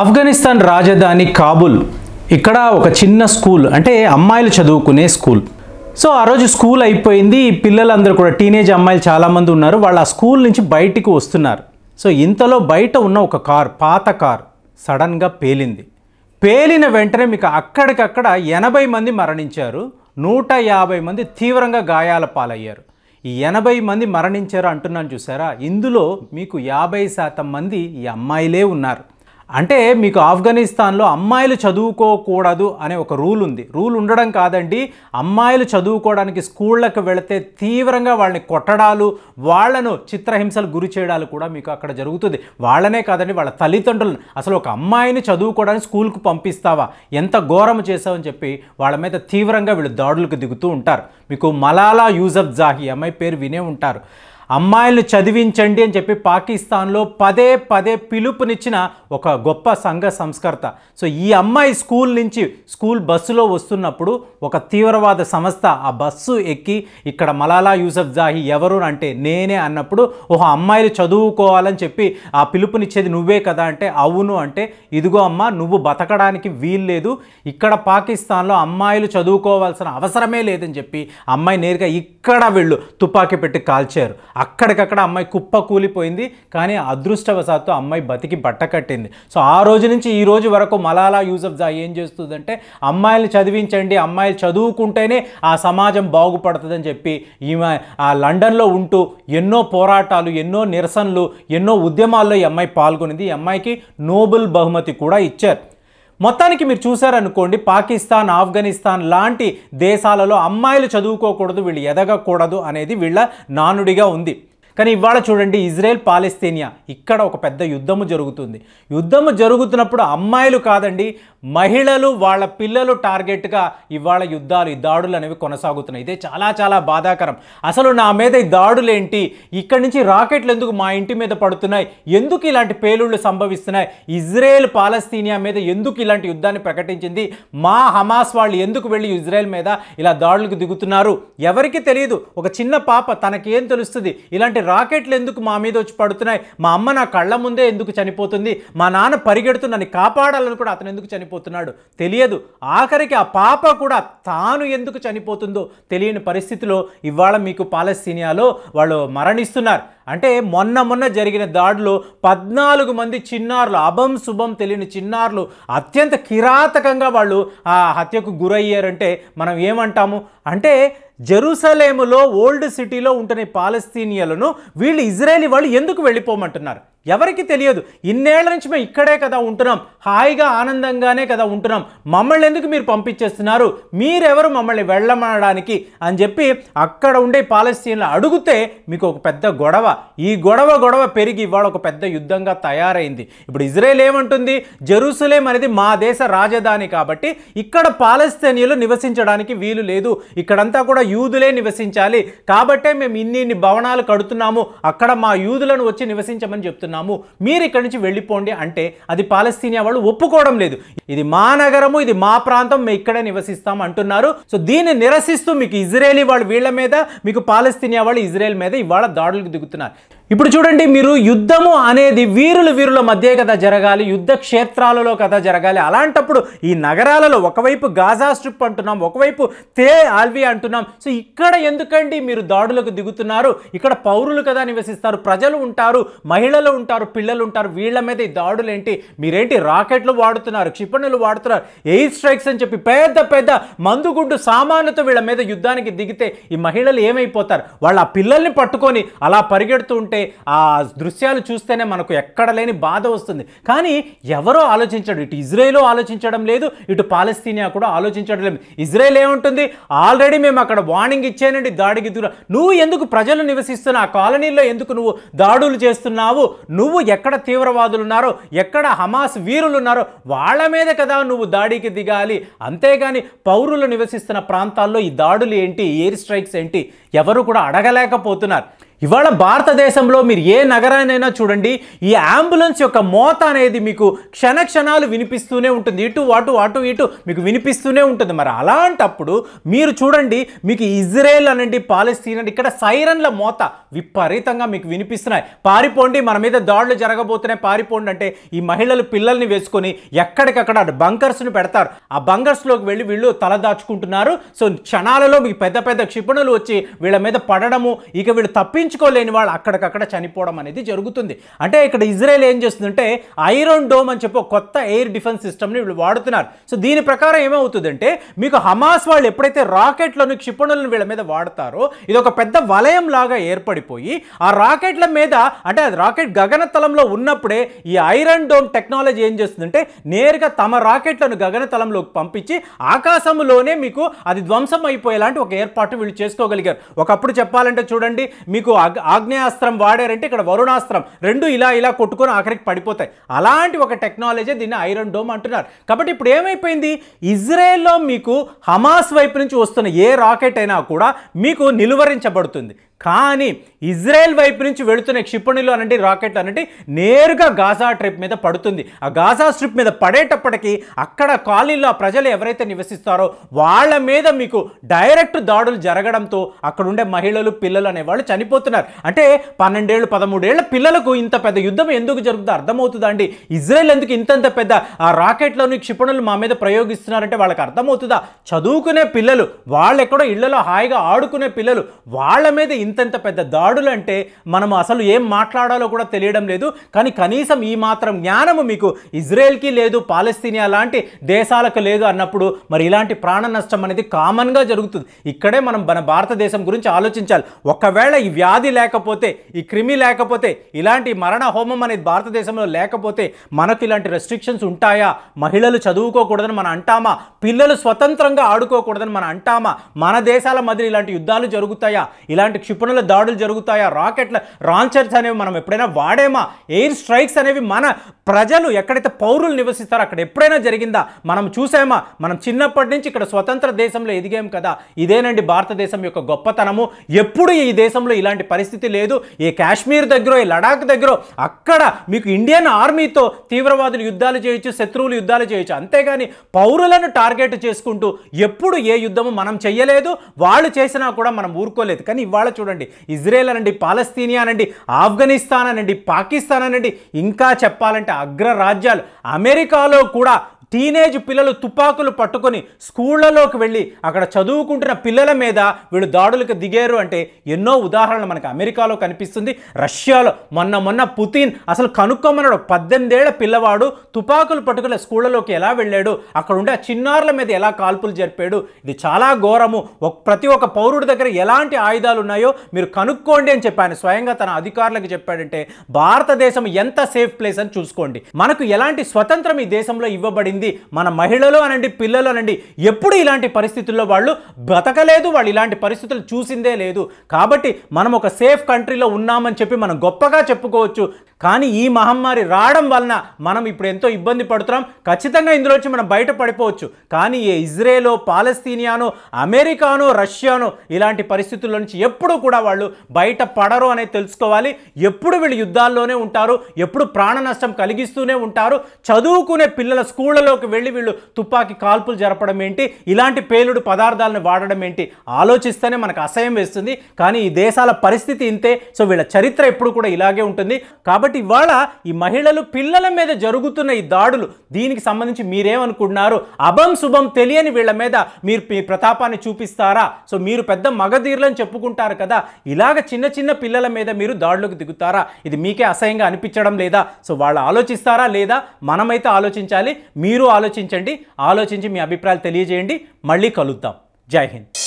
ఆఫ్ఘనిస్తాన్ రాజధాని కాబుల్ ఇక్కడ ఒక చిన్న స్కూల్ అంటే అమ్మాయిలు చదువుకునే స్కూల్ సో ఆ రోజు స్కూల్ అయిపోయింది పిల్లలందరూ కూడా టీనేజ్ అమ్మాయిలు చాలామంది ఉన్నారు వాళ్ళు ఆ స్కూల్ నుంచి బయటికి వస్తున్నారు సో ఇంతలో బయట ఉన్న ఒక కార్ పాత కార్ సడన్గా పేలింది పేలిన వెంటనే మీకు అక్కడికక్కడ ఎనభై మంది మరణించారు నూట యాభై మంది తీవ్రంగా గాయాల పాలయ్యారు ఈ ఎనభై మంది మరణించారు అంటున్నాను చూసారా ఇందులో మీకు యాభై శాతం మంది ఈ అమ్మాయిలే ఉన్నారు అంటే మీకు ఆఫ్ఘనిస్తాన్లో అమ్మాయిలు చదువుకోకూడదు అనే ఒక రూల్ ఉంది రూల్ ఉండడం కాదండి అమ్మాయిలు చదువుకోవడానికి స్కూళ్ళకు వెళితే తీవ్రంగా వాళ్ళని కొట్టడాలు వాళ్లను చిత్రహింసలు గురి చేయడాలు కూడా మీకు అక్కడ జరుగుతుంది వాళ్ళనే కాదండి వాళ్ళ తల్లిదండ్రులను అసలు ఒక అమ్మాయిని చదువుకోవడానికి స్కూల్కు పంపిస్తావా ఎంత ఘోరం చేసావని చెప్పి వాళ్ళ మీద తీవ్రంగా వీళ్ళు దాడులకు దిగుతూ ఉంటారు మీకు మలాలా యూజఫ్ జాహి అమ్మాయి పేరు వినే ఉంటారు అమ్మాయిలను చదివించండి అని చెప్పి పాకిస్తాన్లో పదే పదే పిలుపునిచ్చిన ఒక గొప్ప సంఘ సంస్కర్త సో ఈ అమ్మాయి స్కూల్ నుంచి స్కూల్ బస్సులో వస్తున్నప్పుడు ఒక తీవ్రవాద సంస్థ ఆ బస్సు ఎక్కి ఇక్కడ మలాలా యూసఫ్ జాహీ ఎవరు అంటే నేనే అన్నప్పుడు ఓహో అమ్మాయిలు చదువుకోవాలని చెప్పి ఆ పిలుపునిచ్చేది నువ్వే కదా అంటే అవును అంటే ఇదిగో అమ్మ నువ్వు బతకడానికి వీల్లేదు ఇక్కడ పాకిస్తాన్లో అమ్మాయిలు చదువుకోవాల్సిన అవసరమే లేదని చెప్పి అమ్మాయి నేరుగా ఇక్కడ వెళ్ళు తుపాకీ పెట్టి కాల్చారు అక్కడికక్కడ అమ్మాయి కుప్ప కూలిపోయింది కానీ అదృష్టవశాత్తు అమ్మాయి బతికి బట్ట కట్టింది సో ఆ రోజు నుంచి ఈ రోజు వరకు మలాలా యూసఫ్ జా ఏం చేస్తుందంటే అమ్మాయిలు చదివించండి అమ్మాయిలు చదువుకుంటేనే ఆ సమాజం బాగుపడుతుందని చెప్పి ఈమె ఆ లండన్లో ఉంటూ ఎన్నో పోరాటాలు ఎన్నో నిరసనలు ఎన్నో ఉద్యమాల్లో ఈ అమ్మాయి పాల్గొనింది ఈ అమ్మాయికి నోబెల్ బహుమతి కూడా ఇచ్చారు మొత్తానికి మీరు చూశారనుకోండి పాకిస్తాన్ ఆఫ్ఘనిస్తాన్ లాంటి దేశాలలో అమ్మాయిలు చదువుకోకూడదు వీళ్ళు ఎదగకూడదు అనేది వీళ్ళ నానుడిగా ఉంది కానీ ఇవాళ చూడండి ఇజ్రాయెల్ పాలెస్తీనియా ఇక్కడ ఒక పెద్ద యుద్ధము జరుగుతుంది యుద్ధము జరుగుతున్నప్పుడు అమ్మాయిలు కాదండి మహిళలు వాళ్ళ పిల్లలు టార్గెట్గా ఇవాళ యుద్ధాలు ఈ దాడులు అనేవి కొనసాగుతున్నాయి ఇదే చాలా చాలా బాధాకరం అసలు నా మీద ఈ దాడులేంటి ఇక్కడి నుంచి రాకెట్లు ఎందుకు మా ఇంటి మీద పడుతున్నాయి ఎందుకు ఇలాంటి పేలుళ్ళు సంభవిస్తున్నాయి ఇజ్రాయెల్ పాలస్తీనియా మీద ఎందుకు ఇలాంటి యుద్ధాన్ని ప్రకటించింది మా హమాస్ వాళ్ళు ఎందుకు వెళ్ళి ఇజ్రాయెల్ మీద ఇలా దాడులకు దిగుతున్నారు ఎవరికి తెలియదు ఒక చిన్న పాప తనకేం తెలుస్తుంది ఇలాంటి రాకెట్లు ఎందుకు మా మీద వచ్చి పడుతున్నాయి మా అమ్మ నా కళ్ళ ముందే ఎందుకు చనిపోతుంది మా నాన్న పరిగెడుతూ నన్ను కాపాడాలని కూడా అతను ఎందుకు చనిపోతున్నాడు తెలియదు ఆఖరికి ఆ పాప కూడా తాను ఎందుకు చనిపోతుందో తెలియని పరిస్థితిలో ఇవాళ మీకు పాలస్తీనియాలో వాళ్ళు మరణిస్తున్నారు అంటే మొన్న మొన్న జరిగిన దాడిలో పద్నాలుగు మంది చిన్నారులు అభం శుభం తెలియని చిన్నారులు అత్యంత కిరాతకంగా వాళ్ళు ఆ హత్యకు గురయ్యారంటే మనం ఏమంటాము అంటే జెరూసలేములో ఓల్డ్ సిటీలో ఉంటున్న పాలస్తీనియలను వీళ్ళు ఇజ్రాయేలీ వాళ్ళు ఎందుకు వెళ్ళిపోమంటున్నారు ఎవరికి తెలియదు ఇన్నేళ్ల నుంచి మేము ఇక్కడే కదా ఉంటున్నాం హాయిగా ఆనందంగానే కదా ఉంటున్నాం మమ్మల్ని ఎందుకు మీరు పంపించేస్తున్నారు మీరెవరు మమ్మల్ని వెళ్ళమనడానికి అని చెప్పి అక్కడ ఉండే పాలస్తీన్లు అడిగితే మీకు ఒక పెద్ద గొడవ ఈ గొడవ గొడవ పెరిగి ఇవాళ ఒక పెద్ద యుద్ధంగా తయారైంది ఇప్పుడు ఇజ్రాయెల్ ఏమంటుంది జెరూసలేం అనేది మా దేశ రాజధాని కాబట్టి ఇక్కడ పాలస్తీనియులు నివసించడానికి వీలు లేదు ఇక్కడంతా కూడా యూదులే నివసించాలి కాబట్టే మేము ఇన్ని ఇన్ని భవనాలు కడుతున్నాము అక్కడ మా యూదులను వచ్చి నివసించమని చెప్తున్నాం చేస్తున్నాము మీరు ఇక్కడి నుంచి వెళ్ళిపోండి అంటే అది పాలస్తీనియా వాళ్ళు ఒప్పుకోవడం లేదు ఇది మా నగరము ఇది మా ప్రాంతం మేము ఇక్కడే నివసిస్తాం అంటున్నారు సో దీన్ని నిరసిస్తూ మీకు ఇజ్రాయేలీ వాళ్ళు వీళ్ళ మీద మీకు పాలస్తీనియా వాళ్ళు ఇజ్రాయేల్ మీద ఇవాళ దాడులకు దిగుతున్నారు ఇప్పుడు చూడండి మీరు యుద్ధము అనేది వీరుల వీరుల మధ్య కదా జరగాలి యుద్ధ క్షేత్రాలలో కదా జరగాలి అలాంటప్పుడు ఈ నగరాలలో ఒకవైపు గాజా స్ట్రిప్ అంటున్నాం ఒకవైపు తే ఆల్వి అంటున్నాం సో ఇక్కడ ఎందుకండి మీరు దాడులకు దిగుతున్నారు ఇక్కడ పౌరులు కదా నివసిస్తారు ప్రజలు ఉంటారు మహిళలు ఉంటారు పిల్లలు ఉంటారు వీళ్ళ మీద ఈ దాడులు ఏంటి మీరేంటి రాకెట్లు వాడుతున్నారు క్షిపణులు వాడుతున్నారు ఎయిర్ స్ట్రైక్స్ అని చెప్పి పెద్ద పెద్ద మందుగుండు సామాన్లతో వీళ్ళ మీద యుద్ధానికి దిగితే ఈ మహిళలు ఏమైపోతారు వాళ్ళ పిల్లల్ని పట్టుకొని అలా పరిగెడుతూ ఉంటే ఆ దృశ్యాలు చూస్తేనే మనకు ఎక్కడ లేని బాధ వస్తుంది కానీ ఎవరో ఆలోచించడం ఇటు ఇజ్రాయేల్ ఆలోచించడం లేదు ఇటు పాలస్తీనియా కూడా ఆలోచించడం లేదు ఇజ్రాయేల్ ఏముంటుంది ఆల్రెడీ మేము అక్కడ వార్నింగ్ ఇచ్చానండి దాడికి దూర నువ్వు ఎందుకు ప్రజలు నివసిస్తున్న ఆ కాలనీలో ఎందుకు నువ్వు దాడులు చేస్తున్నావు నువ్వు ఎక్కడ తీవ్రవాదులు ఉన్నారో ఎక్కడ హమాస్ వీరులు ఉన్నారో వాళ్ళ మీద కదా నువ్వు దాడికి దిగాలి అంతేగాని పౌరులు నివసిస్తున్న ప్రాంతాల్లో ఈ దాడులు ఏంటి ఎయిర్ స్ట్రైక్స్ ఏంటి ఎవరు కూడా అడగలేకపోతున్నారు ఇవాళ భారతదేశంలో మీరు ఏ నగరానైనా చూడండి ఈ అంబులెన్స్ యొక్క మోత అనేది మీకు క్షణక్షణాలు వినిపిస్తూనే ఉంటుంది ఇటు అటు అటు ఇటు మీకు వినిపిస్తూనే ఉంటుంది మరి అలాంటప్పుడు మీరు చూడండి మీకు ఇజ్రాయెల్ అనండి పాలస్తీన్ అండి ఇక్కడ సైరన్ల మోత విపరీతంగా మీకు వినిపిస్తున్నాయి పారిపోండి మన మీద దాడులు జరగబోతున్నాయి పారిపోండి అంటే ఈ మహిళలు పిల్లల్ని వేసుకొని ఎక్కడికక్కడ బంకర్స్ని పెడతారు ఆ బంకర్స్లోకి వెళ్ళి వీళ్ళు తలదాచుకుంటున్నారు సో క్షణాలలో మీకు పెద్ద పెద్ద క్షిపణులు వచ్చి వీళ్ళ మీద పడడము ఇక వీళ్ళు తప్పించి తప్పించుకోలేని వాళ్ళు అక్కడికక్కడ చనిపోవడం అనేది జరుగుతుంది అంటే ఇక్కడ ఇజ్రాయెల్ ఏం చేస్తుందంటే ఐరన్ డోమ్ అని చెప్పి కొత్త ఎయిర్ డిఫెన్స్ సిస్టమ్ని వీళ్ళు వాడుతున్నారు సో దీని ప్రకారం ఏమవుతుందంటే మీకు హమాస్ వాళ్ళు ఎప్పుడైతే రాకెట్లను క్షిపణులను వీళ్ళ మీద వాడతారో ఇది ఒక పెద్ద వలయం లాగా ఏర్పడిపోయి ఆ రాకెట్ల మీద అంటే అది రాకెట్ గగనతలంలో ఉన్నప్పుడే ఈ ఐరన్ డోమ్ టెక్నాలజీ ఏం చేస్తుందంటే నేరుగా తమ రాకెట్లను గగనతలంలోకి పంపించి ఆకాశంలోనే మీకు అది ధ్వంసం అయిపోయేలాంటి ఒక ఏర్పాటు వీళ్ళు చేసుకోగలిగారు ఒకప్పుడు చెప్పాలంటే చూడండి మీకు ఆగ్నేయాస్త్రం వాడారంటే ఇక్కడ వరుణాస్త్రం రెండు ఇలా ఇలా కొట్టుకొని ఆఖరికి పడిపోతాయి అలాంటి ఒక టెక్నాలజీ దీన్ని ఐరన్ డోమ్ అంటున్నారు కాబట్టి ఇప్పుడు ఏమైపోయింది ఇజ్రాయెల్లో మీకు హమాస్ వైపు నుంచి వస్తున్న ఏ రాకెట్ అయినా కూడా మీకు నిలువరించబడుతుంది కానీ ఇజ్రాయెల్ వైపు నుంచి వెళుతున్న క్షిపణులు అనేది రాకెట్ అనేది నేరుగా గాజా ట్రిప్ మీద పడుతుంది ఆ గాజా స్ట్రిప్ మీద పడేటప్పటికీ అక్కడ కాలనీలో ఆ ప్రజలు ఎవరైతే నివసిస్తారో వాళ్ళ మీద మీకు డైరెక్ట్ దాడులు జరగడంతో అక్కడ ఉండే మహిళలు పిల్లలు అనేవాళ్ళు చనిపోతున్నారు అంటే పన్నెండేళ్ళు పదమూడేళ్ల పిల్లలకు ఇంత పెద్ద యుద్ధం ఎందుకు జరుగుతుందో అర్థమవుతుందా అండి ఇజ్రాయెల్ ఎందుకు ఇంతంత పెద్ద ఆ రాకెట్లోని క్షిపణులు మా మీద ప్రయోగిస్తున్నారంటే వాళ్ళకి అర్థమవుతుందా చదువుకునే పిల్లలు వాళ్ళెక్కడో ఇళ్లలో హాయిగా ఆడుకునే పిల్లలు వాళ్ళ మీద ఇంతెంత పెద్ద దాడులు అంటే మనం అసలు ఏం మాట్లాడాలో కూడా తెలియడం లేదు కానీ కనీసం ఈ మాత్రం జ్ఞానము మీకు ఇజ్రాయెల్కి లేదు పాలస్తీనియా లాంటి దేశాలకు లేదు అన్నప్పుడు మరి ఇలాంటి ప్రాణ నష్టం అనేది కామన్గా జరుగుతుంది ఇక్కడే మనం మన భారతదేశం గురించి ఆలోచించాలి ఒకవేళ ఈ వ్యాధి లేకపోతే ఈ క్రిమి లేకపోతే ఇలాంటి మరణ హోమం అనేది భారతదేశంలో లేకపోతే మనకు ఇలాంటి రెస్ట్రిక్షన్స్ ఉంటాయా మహిళలు చదువుకోకూడదని మనం అంటామా పిల్లలు స్వతంత్రంగా ఆడుకోకూడదని మనం అంటామా మన దేశాల మధ్య ఇలాంటి యుద్ధాలు జరుగుతాయా ఇలాంటి క్షిప్ క్షిపణుల దాడులు జరుగుతాయా రాకెట్ల రాంచర్స్ అనేవి మనం ఎప్పుడైనా వాడేమా ఎయిర్ స్ట్రైక్స్ అనేవి మన ప్రజలు ఎక్కడైతే పౌరులు నివసిస్తారో అక్కడ ఎప్పుడైనా జరిగిందా మనం చూసామా మనం చిన్నప్పటి నుంచి ఇక్కడ స్వతంత్ర దేశంలో ఎదిగాం కదా ఇదేనండి భారతదేశం యొక్క గొప్పతనము ఎప్పుడు ఈ దేశంలో ఇలాంటి పరిస్థితి లేదు ఏ కాశ్మీర్ దగ్గర ఏ లడాక్ దగ్గర అక్కడ మీకు ఇండియన్ ఆర్మీతో తీవ్రవాదులు యుద్ధాలు చేయొచ్చు శత్రువులు యుద్ధాలు చేయొచ్చు అంతేగాని పౌరులను టార్గెట్ చేసుకుంటూ ఎప్పుడు ఏ యుద్ధము మనం చేయలేదు వాళ్ళు చేసినా కూడా మనం ఊరుకోలేదు కానీ ఇవాళ చూడండి చూడండి ఇజ్రాయెల్ అనండి పాలస్తీనియా అనండి ఆఫ్ఘనిస్తాన్ అనండి పాకిస్తాన్ అనండి ఇంకా చెప్పాలంటే అగ్రరాజ్యాలు అమెరికాలో కూడా టీనేజ్ పిల్లలు తుపాకులు పట్టుకొని స్కూళ్ళలోకి వెళ్ళి అక్కడ చదువుకుంటున్న పిల్లల మీద వీళ్ళు దాడులకు దిగారు అంటే ఎన్నో ఉదాహరణలు మనకు అమెరికాలో కనిపిస్తుంది రష్యాలో మొన్న మొన్న పుతిన్ అసలు కనుక్కోమన్నాడు పద్దెనిమిదేళ్ల పిల్లవాడు తుపాకులు పట్టుకుని స్కూళ్ళలోకి ఎలా వెళ్ళాడు అక్కడ ఉండే చిన్నారుల మీద ఎలా కాల్పులు జరిపాడు ఇది చాలా ఘోరము ప్రతి ఒక్క పౌరుడి దగ్గర ఎలాంటి ఆయుధాలు ఉన్నాయో మీరు కనుక్కోండి అని చెప్పాను స్వయంగా తన అధికారులకు చెప్పాడంటే భారతదేశం ఎంత సేఫ్ ప్లేస్ అని చూసుకోండి మనకు ఎలాంటి స్వతంత్రం ఈ దేశంలో ఇవ్వబడింది జరిగింది మన మహిళలు అనండి పిల్లలు అనండి ఎప్పుడు ఇలాంటి పరిస్థితుల్లో వాళ్ళు బ్రతకలేదు వాళ్ళు ఇలాంటి పరిస్థితులు చూసిందే లేదు కాబట్టి మనం ఒక సేఫ్ కంట్రీలో ఉన్నామని చెప్పి మనం గొప్పగా చెప్పుకోవచ్చు కానీ ఈ మహమ్మారి రావడం వలన మనం ఇప్పుడు ఎంతో ఇబ్బంది పడుతున్నాం ఖచ్చితంగా ఇందులో వచ్చి మనం బయట పడిపోవచ్చు కానీ ఏ ఇజ్రాయేలో పాలస్తీనియానో అమెరికానో రష్యానో ఇలాంటి పరిస్థితుల నుంచి ఎప్పుడు కూడా వాళ్ళు బయట పడరు అనేది తెలుసుకోవాలి ఎప్పుడు వీళ్ళు యుద్ధాల్లోనే ఉంటారు ఎప్పుడు ప్రాణ నష్టం కలిగిస్తూనే ఉంటారు చదువుకునే పిల్లల స్కూళ్ళలోకి వెళ్ళి వీళ్ళు తుపాకీ కాల్పులు జరపడం ఏంటి ఇలాంటి పేలుడు పదార్థాలను వాడడం ఏంటి ఆలోచిస్తేనే మనకు అసహ్యం వేస్తుంది కానీ ఈ దేశాల పరిస్థితి ఇంతే సో వీళ్ళ చరిత్ర ఎప్పుడు కూడా ఇలాగే ఉంటుంది కాబట్టి కాబట్టి ఇవాళ ఈ మహిళలు పిల్లల మీద జరుగుతున్న ఈ దాడులు దీనికి సంబంధించి మీరేమనుకుంటున్నారు అభం శుభం తెలియని వీళ్ళ మీద మీరు ప్రతాపాన్ని చూపిస్తారా సో మీరు పెద్ద మగధీరులని చెప్పుకుంటారు కదా ఇలాగ చిన్న చిన్న పిల్లల మీద మీరు దాడులకు దిగుతారా ఇది మీకే అసహ్యంగా అనిపించడం లేదా సో వాళ్ళు ఆలోచిస్తారా లేదా మనమైతే ఆలోచించాలి మీరు ఆలోచించండి ఆలోచించి మీ అభిప్రాయాలు తెలియజేయండి మళ్ళీ కలుద్దాం జై హింద్